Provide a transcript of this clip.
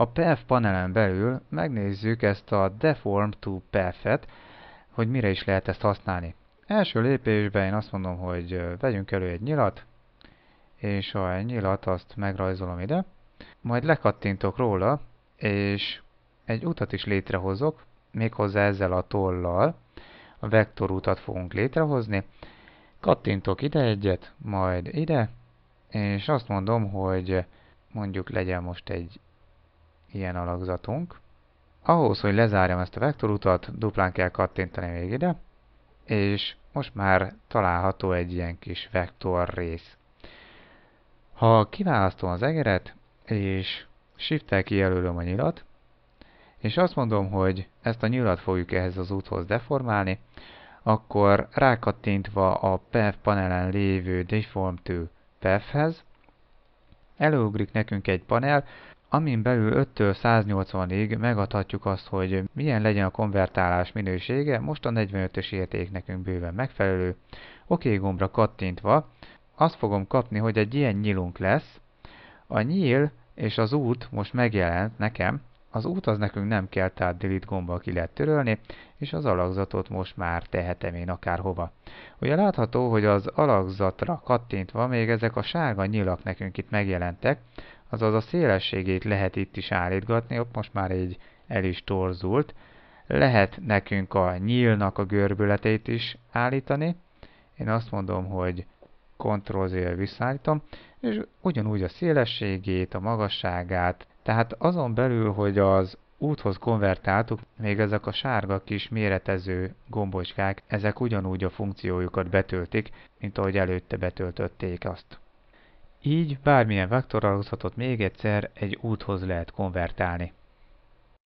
A path panelen belül megnézzük ezt a deform to path-et, hogy mire is lehet ezt használni. Első lépésben én azt mondom, hogy vegyünk elő egy nyilat, és a nyilat azt megrajzolom ide, majd lekattintok róla, és egy utat is létrehozok, méghozzá ezzel a tollal, a vektorutat fogunk létrehozni. Kattintok ide egyet, majd ide, és azt mondom, hogy mondjuk legyen most egy ilyen alakzatunk. Ahhoz, hogy lezárjam ezt a vektorutat, duplán kell kattintani még ide, és most már található egy ilyen kis vektor rész. Ha kiválasztom az egeret, és shift kijelölöm a nyilat, és azt mondom, hogy ezt a nyilat fogjuk ehhez az úthoz deformálni, akkor rákattintva a PEF panelen lévő Deform to PEF-hez, előugrik nekünk egy panel, amin belül 5-től 180-ig megadhatjuk azt, hogy milyen legyen a konvertálás minősége, most a 45-ös érték nekünk bőven megfelelő. OK gombra kattintva azt fogom kapni, hogy egy ilyen nyílunk lesz. A nyíl és az út most megjelent nekem, az út az nekünk nem kell, tehát delete gombbal ki lehet törölni, és az alakzatot most már tehetem én akárhova. Ugye látható, hogy az alakzatra kattintva még ezek a sárga nyilak nekünk itt megjelentek, azaz a szélességét lehet itt is állítgatni, ott most már egy el is torzult. Lehet nekünk a nyílnak a görbületét is állítani. Én azt mondom, hogy ctrl z visszaállítom, és ugyanúgy a szélességét, a magasságát, tehát azon belül, hogy az úthoz konvertáltuk, még ezek a sárga kis méretező gombocskák, ezek ugyanúgy a funkciójukat betöltik, mint ahogy előtte betöltötték azt. Így bármilyen vektoralgozatot még egyszer egy úthoz lehet konvertálni.